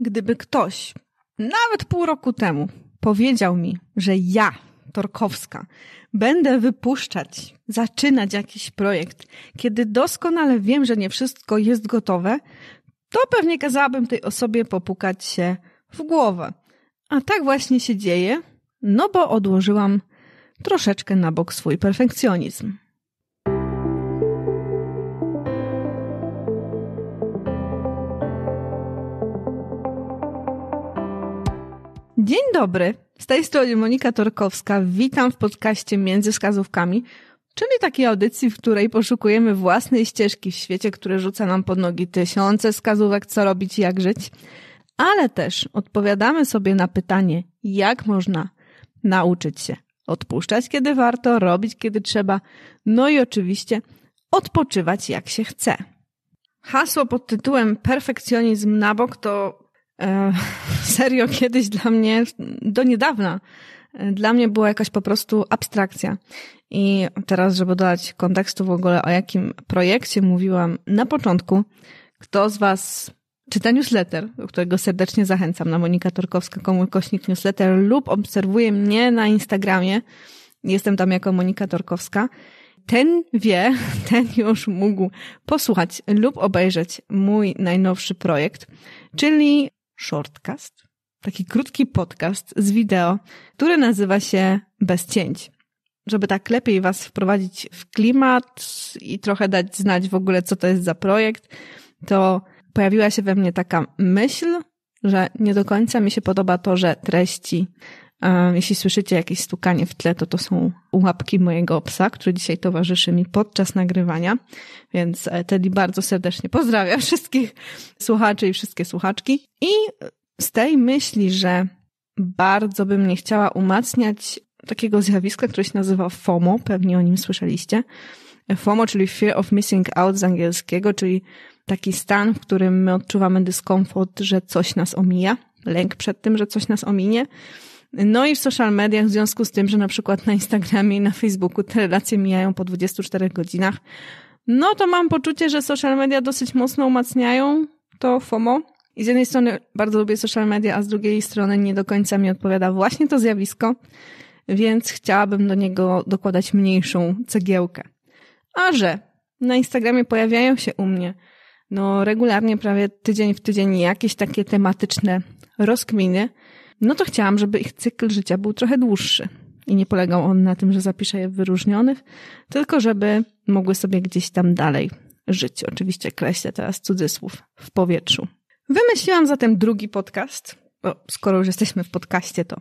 Gdyby ktoś, nawet pół roku temu, powiedział mi, że ja, Torkowska, będę wypuszczać, zaczynać jakiś projekt, kiedy doskonale wiem, że nie wszystko jest gotowe, to pewnie kazałabym tej osobie popukać się w głowę. A tak właśnie się dzieje, no bo odłożyłam troszeczkę na bok swój perfekcjonizm. Dzień dobry. Z tej strony Monika Torkowska. Witam w podcaście Między Wskazówkami, czyli takiej audycji, w której poszukujemy własnej ścieżki w świecie, który rzuca nam pod nogi tysiące wskazówek, co robić i jak żyć. Ale też odpowiadamy sobie na pytanie, jak można nauczyć się odpuszczać, kiedy warto, robić, kiedy trzeba, no i oczywiście odpoczywać, jak się chce. Hasło pod tytułem Perfekcjonizm na bok to E, serio kiedyś dla mnie, do niedawna, e, dla mnie była jakaś po prostu abstrakcja. I teraz, żeby dodać kontekstu w ogóle, o jakim projekcie mówiłam na początku, kto z Was czyta newsletter, do którego serdecznie zachęcam na Monika Torkowska, komu kośnik newsletter lub obserwuje mnie na Instagramie. Jestem tam jako Monika Torkowska. Ten wie, ten już mógł posłuchać lub obejrzeć mój najnowszy projekt, czyli shortcast, taki krótki podcast z wideo, który nazywa się Bez cięć. Żeby tak lepiej Was wprowadzić w klimat i trochę dać znać w ogóle, co to jest za projekt, to pojawiła się we mnie taka myśl, że nie do końca mi się podoba to, że treści jeśli słyszycie jakieś stukanie w tle, to to są łapki mojego psa, który dzisiaj towarzyszy mi podczas nagrywania. Więc e, Teddy bardzo serdecznie pozdrawiam wszystkich słuchaczy i wszystkie słuchaczki. I z tej myśli, że bardzo bym nie chciała umacniać takiego zjawiska, które się nazywa FOMO, pewnie o nim słyszeliście. FOMO, czyli Fear of Missing Out z angielskiego, czyli taki stan, w którym my odczuwamy dyskomfort, że coś nas omija, lęk przed tym, że coś nas ominie. No i w social mediach, w związku z tym, że na przykład na Instagramie i na Facebooku te relacje mijają po 24 godzinach, no to mam poczucie, że social media dosyć mocno umacniają to FOMO. I z jednej strony bardzo lubię social media, a z drugiej strony nie do końca mi odpowiada właśnie to zjawisko, więc chciałabym do niego dokładać mniejszą cegiełkę. A że na Instagramie pojawiają się u mnie no regularnie, prawie tydzień w tydzień jakieś takie tematyczne rozkminy, no to chciałam, żeby ich cykl życia był trochę dłuższy. I nie polegał on na tym, że zapiszę je w wyróżnionych, tylko żeby mogły sobie gdzieś tam dalej żyć. Oczywiście kreślę teraz cudzysłów w powietrzu. Wymyśliłam zatem drugi podcast. O, skoro już jesteśmy w podcaście, to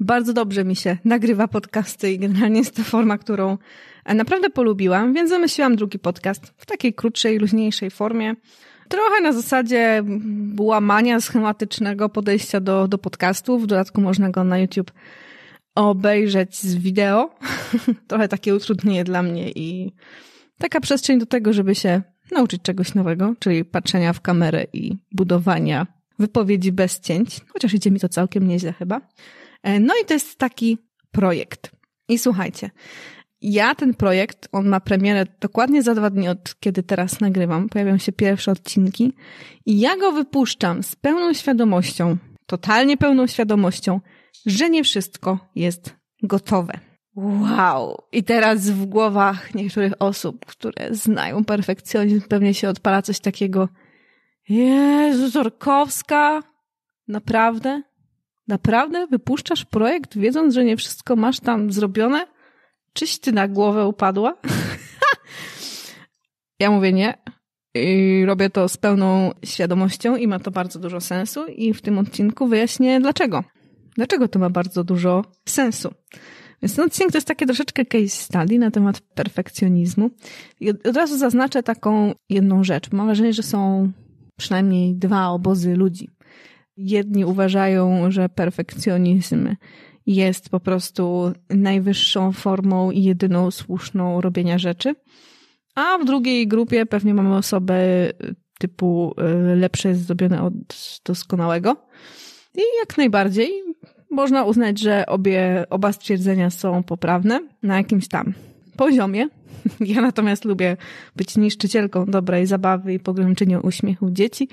bardzo dobrze mi się nagrywa podcasty i generalnie jest to forma, którą e, naprawdę polubiłam, więc wymyśliłam drugi podcast w takiej krótszej, luźniejszej formie, Trochę na zasadzie łamania schematycznego podejścia do, do podcastów. W dodatku można go na YouTube obejrzeć z wideo. Trochę takie utrudnienie dla mnie i taka przestrzeń do tego, żeby się nauczyć czegoś nowego, czyli patrzenia w kamerę i budowania wypowiedzi bez cięć, chociaż idzie mi to całkiem nieźle chyba. E, no i to jest taki projekt. I słuchajcie, ja ten projekt, on ma premierę dokładnie za dwa dni od kiedy teraz nagrywam. Pojawią się pierwsze odcinki i ja go wypuszczam z pełną świadomością, totalnie pełną świadomością, że nie wszystko jest gotowe. Wow! I teraz w głowach niektórych osób, które znają perfekcjonizm, pewnie się odpala coś takiego. Jezu, Zorkowska! Naprawdę? Naprawdę wypuszczasz projekt, wiedząc, że nie wszystko masz tam zrobione? czyś ty na głowę upadła? ja mówię nie. I robię to z pełną świadomością i ma to bardzo dużo sensu i w tym odcinku wyjaśnię dlaczego. Dlaczego to ma bardzo dużo sensu. Więc ten odcinek to jest takie troszeczkę case study na temat perfekcjonizmu. I od razu zaznaczę taką jedną rzecz. Mam wrażenie, że są przynajmniej dwa obozy ludzi. Jedni uważają, że perfekcjonizm jest po prostu najwyższą formą i jedyną słuszną robienia rzeczy. A w drugiej grupie pewnie mamy osoby typu y, lepsze jest zrobione od doskonałego. I jak najbardziej można uznać, że obie, oba stwierdzenia są poprawne na jakimś tam poziomie. Ja natomiast lubię być niszczycielką dobrej zabawy i pogromczynią uśmiechu dzieci.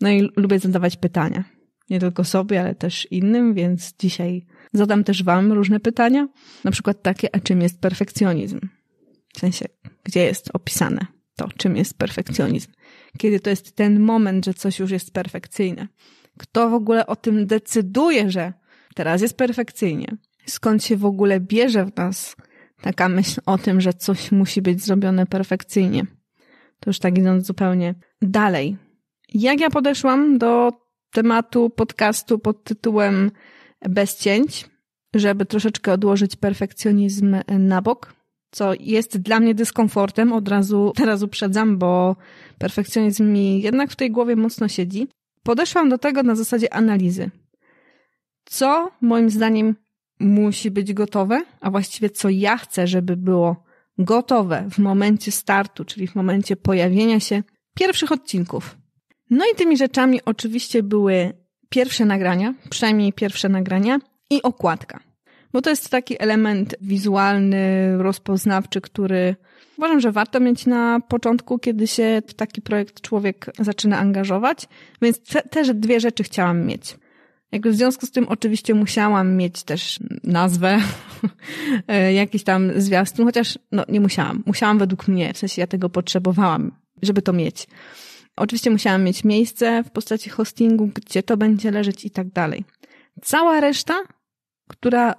No i lubię zadawać pytania. Nie tylko sobie, ale też innym, więc dzisiaj Zadam też Wam różne pytania, na przykład takie, a czym jest perfekcjonizm? W sensie, gdzie jest opisane to, czym jest perfekcjonizm? Kiedy to jest ten moment, że coś już jest perfekcyjne? Kto w ogóle o tym decyduje, że teraz jest perfekcyjnie? Skąd się w ogóle bierze w nas taka myśl o tym, że coś musi być zrobione perfekcyjnie? To już tak idąc zupełnie dalej. Jak ja podeszłam do tematu podcastu pod tytułem bez cięć, żeby troszeczkę odłożyć perfekcjonizm na bok, co jest dla mnie dyskomfortem, od razu teraz uprzedzam, bo perfekcjonizm mi jednak w tej głowie mocno siedzi. Podeszłam do tego na zasadzie analizy. Co moim zdaniem musi być gotowe, a właściwie co ja chcę, żeby było gotowe w momencie startu, czyli w momencie pojawienia się pierwszych odcinków. No i tymi rzeczami oczywiście były pierwsze nagrania, przynajmniej pierwsze nagrania i okładka. Bo to jest taki element wizualny, rozpoznawczy, który uważam, że warto mieć na początku, kiedy się w taki projekt człowiek zaczyna angażować. Więc te, też dwie rzeczy chciałam mieć. Jakby w związku z tym oczywiście musiałam mieć też nazwę, jakiś tam zwiastun, chociaż no, nie musiałam. Musiałam według mnie, w sensie ja tego potrzebowałam, żeby to mieć. Oczywiście musiałam mieć miejsce w postaci hostingu, gdzie to będzie leżeć i tak dalej. Cała reszta, która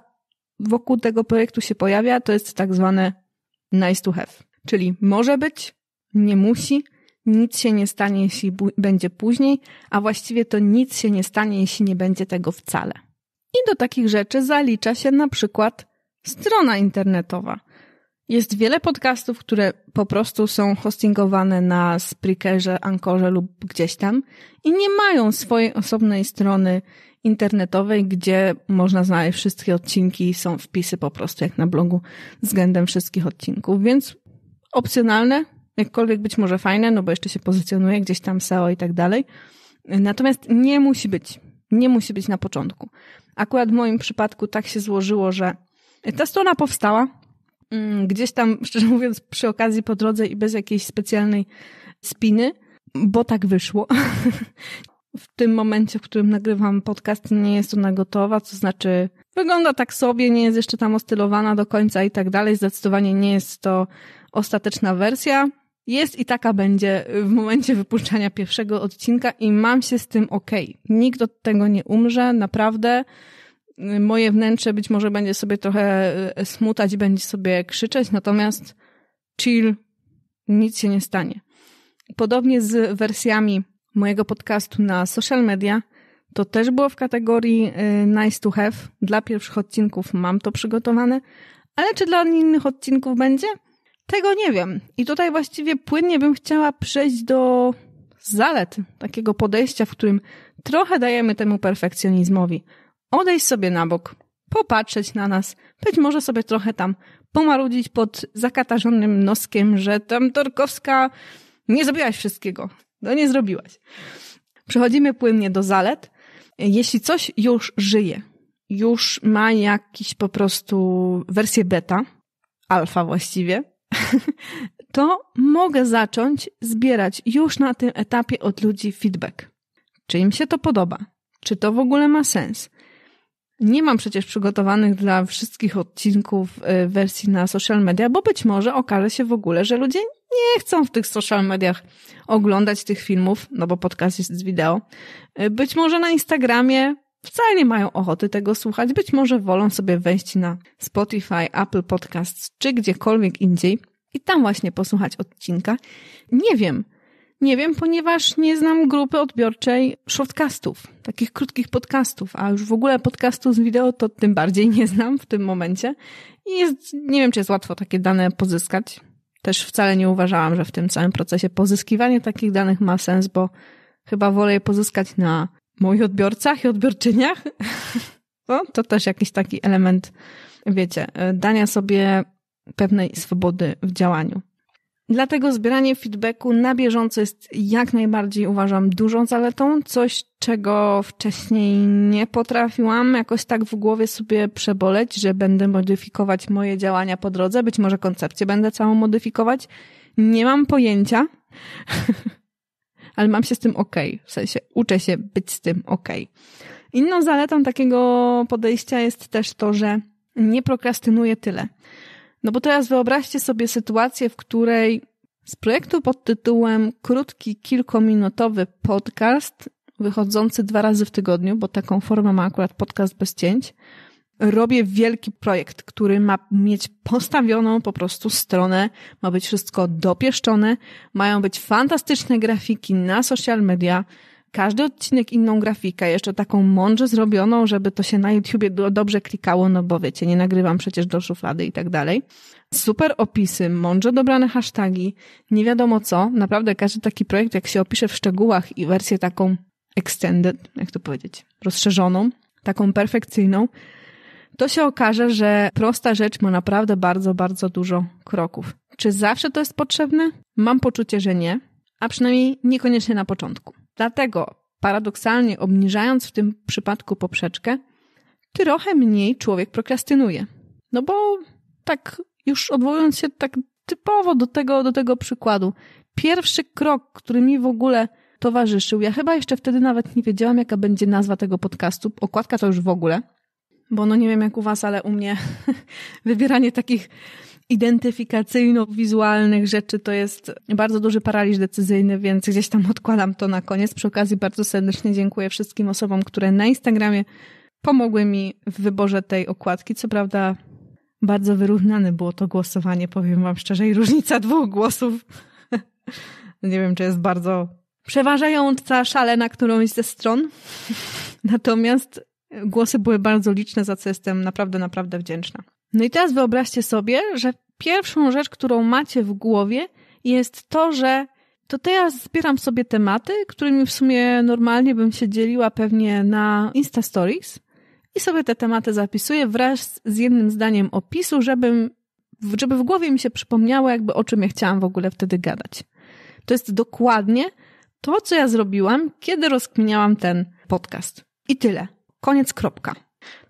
wokół tego projektu się pojawia, to jest tak zwane nice to have. Czyli może być, nie musi, nic się nie stanie, jeśli będzie później, a właściwie to nic się nie stanie, jeśli nie będzie tego wcale. I do takich rzeczy zalicza się na przykład strona internetowa. Jest wiele podcastów, które po prostu są hostingowane na Spreakerze, Ankorze lub gdzieś tam i nie mają swojej osobnej strony internetowej, gdzie można znaleźć wszystkie odcinki, są wpisy po prostu jak na blogu względem wszystkich odcinków, więc opcjonalne, jakkolwiek być może fajne, no bo jeszcze się pozycjonuje gdzieś tam SEO i tak dalej. Natomiast nie musi być, nie musi być na początku. Akurat w moim przypadku tak się złożyło, że ta strona powstała, Mm, gdzieś tam, szczerze mówiąc, przy okazji po drodze i bez jakiejś specjalnej spiny, bo tak wyszło. w tym momencie, w którym nagrywam podcast, nie jest ona gotowa, to znaczy wygląda tak sobie, nie jest jeszcze tam ostylowana do końca i tak dalej. Zdecydowanie nie jest to ostateczna wersja. Jest i taka będzie w momencie wypuszczania pierwszego odcinka i mam się z tym ok. Nikt od tego nie umrze, naprawdę moje wnętrze być może będzie sobie trochę e, smutać, będzie sobie krzyczeć, natomiast chill, nic się nie stanie. Podobnie z wersjami mojego podcastu na social media, to też było w kategorii e, nice to have. Dla pierwszych odcinków mam to przygotowane, ale czy dla innych odcinków będzie? Tego nie wiem. I tutaj właściwie płynnie bym chciała przejść do zalet takiego podejścia, w którym trochę dajemy temu perfekcjonizmowi odejść sobie na bok, popatrzeć na nas, być może sobie trochę tam pomarudzić pod zakatarzonym noskiem, że tam Torkowska nie zrobiłaś wszystkiego. No nie zrobiłaś. Przechodzimy płynnie do zalet. Jeśli coś już żyje, już ma jakiś po prostu wersję beta, alfa właściwie, to mogę zacząć zbierać już na tym etapie od ludzi feedback. Czy im się to podoba? Czy to w ogóle ma sens? Nie mam przecież przygotowanych dla wszystkich odcinków y, wersji na social media, bo być może okaże się w ogóle, że ludzie nie chcą w tych social mediach oglądać tych filmów, no bo podcast jest z wideo. Y, być może na Instagramie wcale nie mają ochoty tego słuchać, być może wolą sobie wejść na Spotify, Apple Podcasts czy gdziekolwiek indziej i tam właśnie posłuchać odcinka. Nie wiem, nie wiem, ponieważ nie znam grupy odbiorczej shortcastów, takich krótkich podcastów, a już w ogóle podcastów z wideo to tym bardziej nie znam w tym momencie. I jest, nie wiem, czy jest łatwo takie dane pozyskać. Też wcale nie uważałam, że w tym całym procesie pozyskiwanie takich danych ma sens, bo chyba wolę je pozyskać na moich odbiorcach i odbiorczyniach. No, to też jakiś taki element, wiecie, e, dania sobie pewnej swobody w działaniu. Dlatego zbieranie feedbacku na bieżąco jest jak najbardziej uważam dużą zaletą, coś czego wcześniej nie potrafiłam jakoś tak w głowie sobie przeboleć, że będę modyfikować moje działania po drodze, być może koncepcję będę całą modyfikować. Nie mam pojęcia, ale mam się z tym ok, w sensie uczę się być z tym ok. Inną zaletą takiego podejścia jest też to, że nie prokrastynuję tyle. No bo teraz wyobraźcie sobie sytuację, w której z projektu pod tytułem Krótki, kilkominutowy podcast, wychodzący dwa razy w tygodniu, bo taką formę ma akurat podcast bez cięć, robię wielki projekt, który ma mieć postawioną po prostu stronę, ma być wszystko dopieszczone, mają być fantastyczne grafiki na social media, każdy odcinek inną grafikę, jeszcze taką mądrze zrobioną, żeby to się na YouTubie dobrze klikało, no bo wiecie, nie nagrywam przecież do szuflady i tak dalej. Super opisy, mądrze dobrane hasztagi, nie wiadomo co. Naprawdę każdy taki projekt, jak się opisze w szczegółach i wersję taką extended, jak to powiedzieć, rozszerzoną, taką perfekcyjną, to się okaże, że prosta rzecz ma naprawdę bardzo, bardzo dużo kroków. Czy zawsze to jest potrzebne? Mam poczucie, że nie, a przynajmniej niekoniecznie na początku. Dlatego, paradoksalnie obniżając w tym przypadku poprzeczkę, trochę mniej człowiek prokrastynuje. No bo tak, już odwołując się tak typowo do tego, do tego przykładu, pierwszy krok, który mi w ogóle towarzyszył, ja chyba jeszcze wtedy nawet nie wiedziałam, jaka będzie nazwa tego podcastu, okładka to już w ogóle, bo no nie wiem jak u was, ale u mnie wybieranie takich identyfikacyjno-wizualnych rzeczy to jest bardzo duży paraliż decyzyjny, więc gdzieś tam odkładam to na koniec. Przy okazji bardzo serdecznie dziękuję wszystkim osobom, które na Instagramie pomogły mi w wyborze tej okładki. Co prawda bardzo wyrównane było to głosowanie, powiem wam szczerze, i różnica dwóch głosów nie wiem, czy jest bardzo przeważająca szale na którąś ze stron. Natomiast głosy były bardzo liczne, za co jestem naprawdę, naprawdę wdzięczna. No i teraz wyobraźcie sobie, że pierwszą rzecz, którą macie w głowie, jest to, że to teraz zbieram sobie tematy, którymi w sumie normalnie bym się dzieliła pewnie na Insta Stories i sobie te tematy zapisuję wraz z jednym zdaniem opisu, żebym, żeby w głowie mi się przypomniało jakby o czym ja chciałam w ogóle wtedy gadać. To jest dokładnie to, co ja zrobiłam, kiedy rozkminiałam ten podcast. I tyle. Koniec, kropka.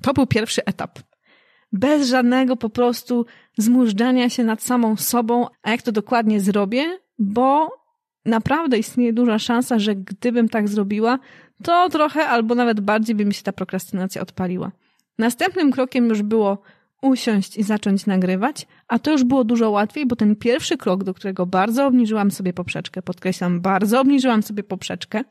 To był pierwszy etap bez żadnego po prostu zmużdżania się nad samą sobą, a jak to dokładnie zrobię, bo naprawdę istnieje duża szansa, że gdybym tak zrobiła, to trochę albo nawet bardziej by mi się ta prokrastynacja odpaliła. Następnym krokiem już było usiąść i zacząć nagrywać, a to już było dużo łatwiej, bo ten pierwszy krok, do którego bardzo obniżyłam sobie poprzeczkę, podkreślam, bardzo obniżyłam sobie poprzeczkę,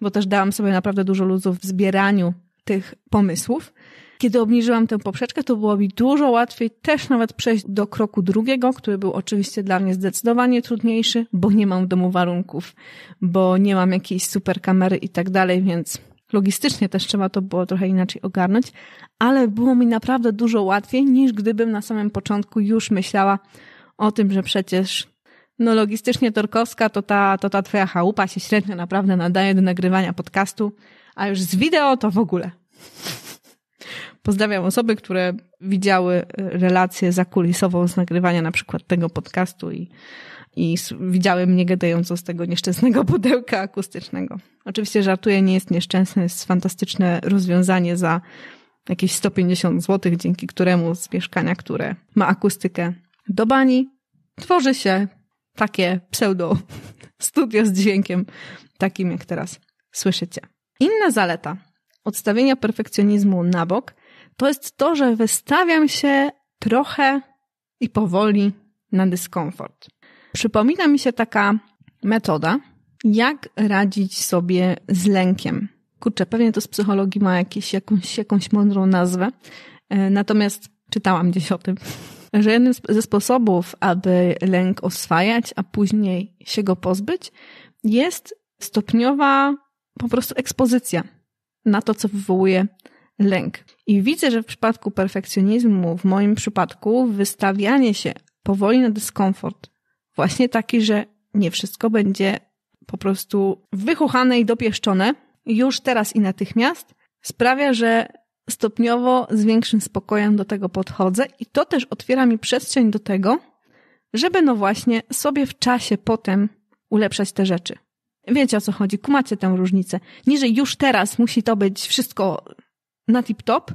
bo też dałam sobie naprawdę dużo luzów w zbieraniu tych pomysłów, kiedy obniżyłam tę poprzeczkę, to było mi dużo łatwiej też nawet przejść do kroku drugiego, który był oczywiście dla mnie zdecydowanie trudniejszy, bo nie mam w domu warunków, bo nie mam jakiejś super kamery i tak dalej, więc logistycznie też trzeba to było trochę inaczej ogarnąć, ale było mi naprawdę dużo łatwiej niż gdybym na samym początku już myślała o tym, że przecież no logistycznie Torkowska to ta, to ta twoja chałupa się średnio naprawdę nadaje do nagrywania podcastu, a już z wideo to w ogóle. Pozdrawiam osoby, które widziały e, relację zakulisową z nagrywania na przykład tego podcastu i, i widziały mnie gadającą z tego nieszczęsnego pudełka akustycznego. Oczywiście żartuję, nie jest nieszczęsne, jest fantastyczne rozwiązanie za jakieś 150 zł, dzięki któremu z mieszkania, które ma akustykę do bani, tworzy się takie pseudo studio z dźwiękiem takim, jak teraz słyszycie. Inna zaleta odstawienia perfekcjonizmu na bok to jest to, że wystawiam się trochę i powoli na dyskomfort. Przypomina mi się taka metoda, jak radzić sobie z lękiem. Kurczę, pewnie to z psychologii ma jakieś, jakąś, jakąś mądrą nazwę. E, natomiast czytałam gdzieś o tym, że jednym ze sposobów, aby lęk oswajać, a później się go pozbyć, jest stopniowa po prostu ekspozycja na to, co wywołuje lęk. I widzę, że w przypadku perfekcjonizmu, w moim przypadku, wystawianie się powoli na dyskomfort, właśnie taki, że nie wszystko będzie po prostu wychuchane i dopieszczone, już teraz i natychmiast, sprawia, że stopniowo z większym spokojem do tego podchodzę i to też otwiera mi przestrzeń do tego, żeby no właśnie sobie w czasie potem ulepszać te rzeczy. Wiecie o co chodzi, kumacie tę różnicę. Nie, że już teraz musi to być wszystko na tip-top,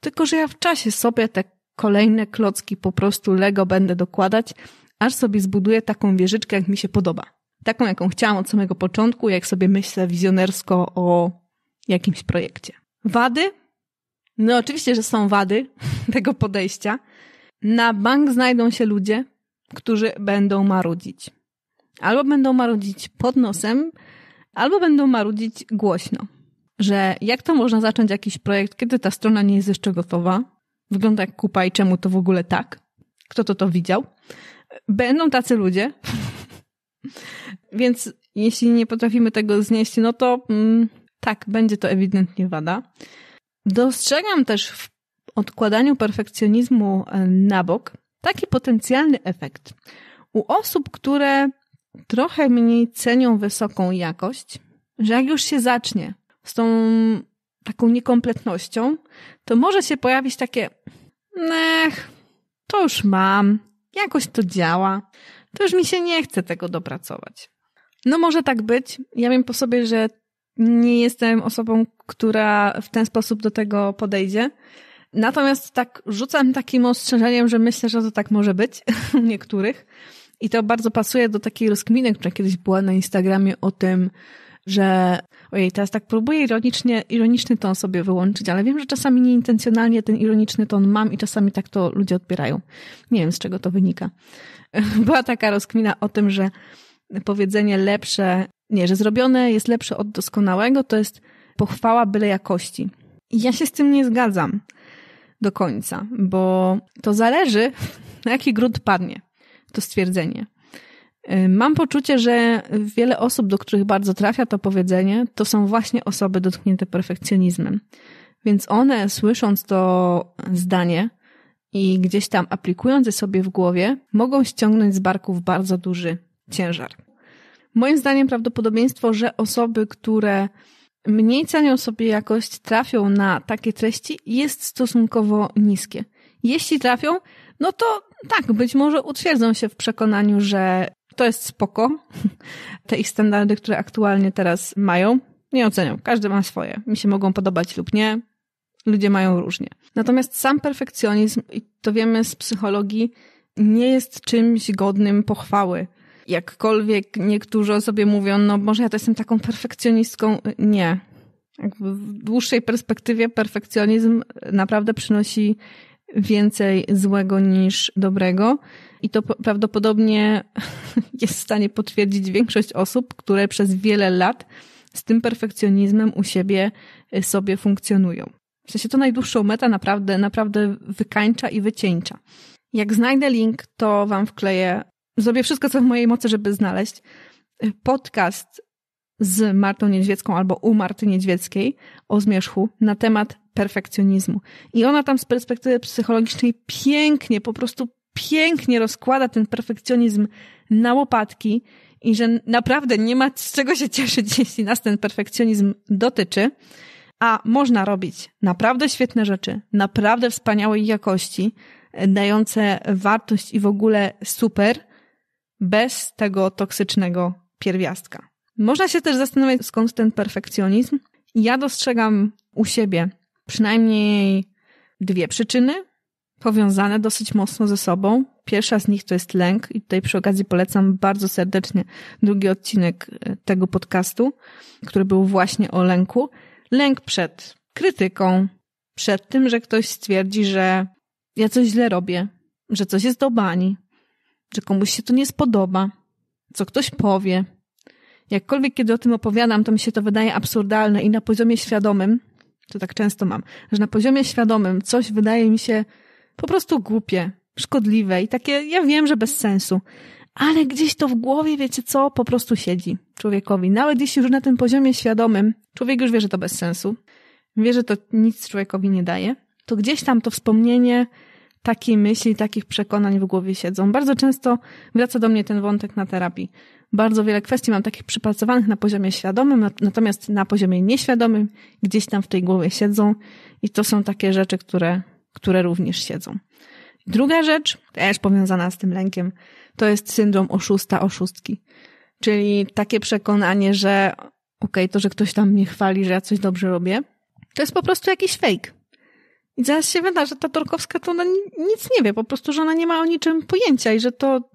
tylko że ja w czasie sobie te kolejne klocki po prostu Lego będę dokładać, aż sobie zbuduję taką wieżyczkę, jak mi się podoba. Taką, jaką chciałam od samego początku, jak sobie myślę wizjonersko o jakimś projekcie. Wady? No oczywiście, że są wady tego podejścia. Na bank znajdą się ludzie, którzy będą marudzić. Albo będą marudzić pod nosem, albo będą marudzić głośno że jak to można zacząć jakiś projekt, kiedy ta strona nie jest jeszcze gotowa, wygląda jak kupa i czemu to w ogóle tak, kto to to widział. Będą tacy ludzie, więc jeśli nie potrafimy tego znieść, no to mm, tak, będzie to ewidentnie wada. Dostrzegam też w odkładaniu perfekcjonizmu e, na bok taki potencjalny efekt. U osób, które trochę mniej cenią wysoką jakość, że jak już się zacznie, z tą taką niekompletnością, to może się pojawić takie, nech, to już mam, jakoś to działa, to już mi się nie chce tego dopracować. No może tak być. Ja wiem po sobie, że nie jestem osobą, która w ten sposób do tego podejdzie. Natomiast tak rzucam takim ostrzeżeniem, że myślę, że to tak może być u niektórych. I to bardzo pasuje do takiej rozkminy, która kiedyś była na Instagramie o tym, że ojej, teraz tak próbuję ironicznie, ironiczny ton sobie wyłączyć, ale wiem, że czasami nieintencjonalnie ten ironiczny ton mam i czasami tak to ludzie odbierają. Nie wiem, z czego to wynika. Była taka rozkmina o tym, że powiedzenie lepsze, nie, że zrobione jest lepsze od doskonałego, to jest pochwała byle jakości. I ja się z tym nie zgadzam do końca, bo to zależy, na jaki grunt padnie to stwierdzenie. Y, mam poczucie, że wiele osób, do których bardzo trafia to powiedzenie, to są właśnie osoby dotknięte perfekcjonizmem. Więc one, słysząc to zdanie i gdzieś tam aplikując je sobie w głowie, mogą ściągnąć z barków bardzo duży ciężar. Moim zdaniem prawdopodobieństwo, że osoby, które mniej cenią sobie jakość, trafią na takie treści, jest stosunkowo niskie. Jeśli trafią, no to tak, być może utwierdzą się w przekonaniu, że to jest spoko. Te ich standardy, które aktualnie teraz mają, nie oceniam. Każdy ma swoje. Mi się mogą podobać lub nie. Ludzie mają różnie. Natomiast sam perfekcjonizm, i to wiemy z psychologii, nie jest czymś godnym pochwały. Jakkolwiek niektórzy o sobie mówią, no może ja to jestem taką perfekcjonistką. Nie. Jakby w dłuższej perspektywie perfekcjonizm naprawdę przynosi więcej złego niż dobrego. I to prawdopodobnie jest w stanie potwierdzić większość osób, które przez wiele lat z tym perfekcjonizmem u siebie y, sobie funkcjonują. W sensie to najdłuższą metę naprawdę, naprawdę wykańcza i wycieńcza. Jak znajdę link, to Wam wkleję. Zrobię wszystko, co w mojej mocy, żeby znaleźć y, podcast z Martą Niedźwiecką albo u Marty Niedźwieckiej o zmierzchu na temat perfekcjonizmu. I ona tam z perspektywy psychologicznej pięknie, po prostu pięknie rozkłada ten perfekcjonizm na łopatki i że naprawdę nie ma z czego się cieszyć, jeśli nas ten perfekcjonizm dotyczy. A można robić naprawdę świetne rzeczy, naprawdę wspaniałej jakości, dające wartość i w ogóle super, bez tego toksycznego pierwiastka. Można się też zastanawiać, skąd ten perfekcjonizm. Ja dostrzegam u siebie przynajmniej dwie przyczyny powiązane dosyć mocno ze sobą. Pierwsza z nich to jest lęk, i tutaj przy okazji polecam bardzo serdecznie drugi odcinek e, tego podcastu, który był właśnie o lęku. Lęk przed krytyką, przed tym, że ktoś stwierdzi, że ja coś źle robię, że coś jest do bani, że komuś się to nie spodoba, co ktoś powie, Jakkolwiek kiedy o tym opowiadam, to mi się to wydaje absurdalne i na poziomie świadomym, to tak często mam, że na poziomie świadomym coś wydaje mi się po prostu głupie, szkodliwe i takie, ja wiem, że bez sensu, ale gdzieś to w głowie, wiecie co, po prostu siedzi człowiekowi. Nawet jeśli już na tym poziomie świadomym człowiek już wie, że to bez sensu, wie, że to nic człowiekowi nie daje, to gdzieś tam to wspomnienie takiej myśli, takich przekonań w głowie siedzą. Bardzo często wraca do mnie ten wątek na terapii, bardzo wiele kwestii mam takich przypracowanych na poziomie świadomym, natomiast na poziomie nieświadomym gdzieś tam w tej głowie siedzą i to są takie rzeczy, które, które również siedzą. Druga rzecz, też powiązana z tym lękiem, to jest syndrom oszusta oszustki. Czyli takie przekonanie, że okej, okay, to, że ktoś tam mnie chwali, że ja coś dobrze robię, to jest po prostu jakiś fake. I zaraz się wyda, że ta Torkowska to ona nic nie wie, po prostu, że ona nie ma o niczym pojęcia i że to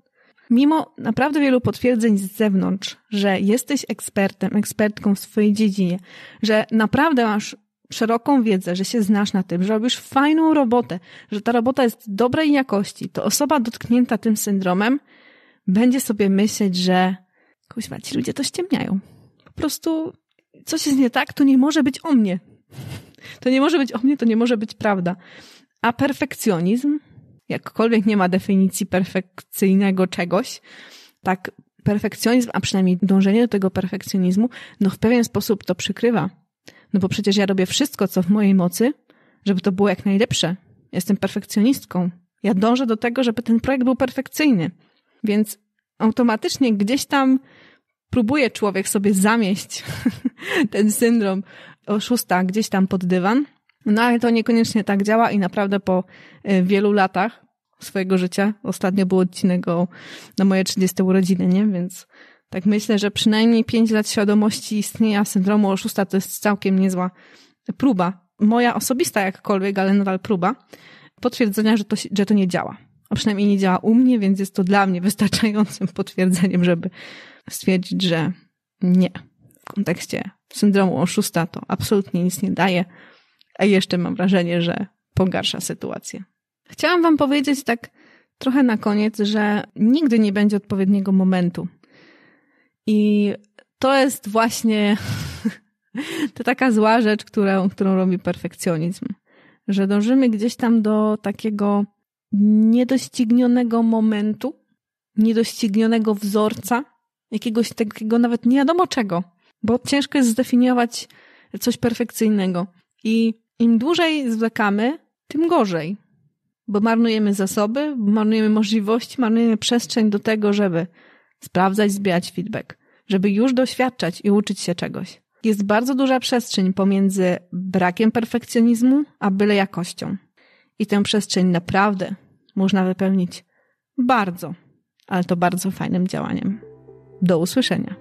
Mimo naprawdę wielu potwierdzeń z zewnątrz, że jesteś ekspertem, ekspertką w swojej dziedzinie, że naprawdę masz szeroką wiedzę, że się znasz na tym, że robisz fajną robotę, że ta robota jest dobrej jakości, to osoba dotknięta tym syndromem będzie sobie myśleć, że kuźwa, ci ludzie to ściemniają. Po prostu coś jest nie tak, to nie może być o mnie. To nie może być o mnie, to nie może być prawda. A perfekcjonizm jakkolwiek nie ma definicji perfekcyjnego czegoś, tak perfekcjonizm, a przynajmniej dążenie do tego perfekcjonizmu, no w pewien sposób to przykrywa. No bo przecież ja robię wszystko, co w mojej mocy, żeby to było jak najlepsze. Jestem perfekcjonistką. Ja dążę do tego, żeby ten projekt był perfekcyjny. Więc automatycznie gdzieś tam próbuje człowiek sobie zamieść ten syndrom oszusta gdzieś tam pod dywan, no ale to niekoniecznie tak działa i naprawdę po e, wielu latach swojego życia, ostatnio był odcinek o, na moje 30 urodziny, nie? Więc tak myślę, że przynajmniej 5 lat świadomości istnienia syndromu oszusta to jest całkiem niezła próba. Moja osobista jakkolwiek, ale nadal próba potwierdzenia, że to, że to nie działa. A przynajmniej nie działa u mnie, więc jest to dla mnie wystarczającym potwierdzeniem, żeby stwierdzić, że nie. W kontekście syndromu oszusta to absolutnie nic nie daje a jeszcze mam wrażenie, że pogarsza sytuację. Chciałam Wam powiedzieć tak trochę na koniec, że nigdy nie będzie odpowiedniego momentu. I to jest właśnie to taka zła rzecz, którą, którą robi perfekcjonizm. Że dążymy gdzieś tam do takiego niedoścignionego momentu, niedoścignionego wzorca, jakiegoś takiego nawet nie wiadomo czego, bo ciężko jest zdefiniować coś perfekcyjnego. I im dłużej zwlekamy, tym gorzej, bo marnujemy zasoby, marnujemy możliwości, marnujemy przestrzeń do tego, żeby sprawdzać, zbierać feedback, żeby już doświadczać i uczyć się czegoś. Jest bardzo duża przestrzeń pomiędzy brakiem perfekcjonizmu a byle jakością. I tę przestrzeń naprawdę można wypełnić bardzo, ale to bardzo fajnym działaniem. Do usłyszenia.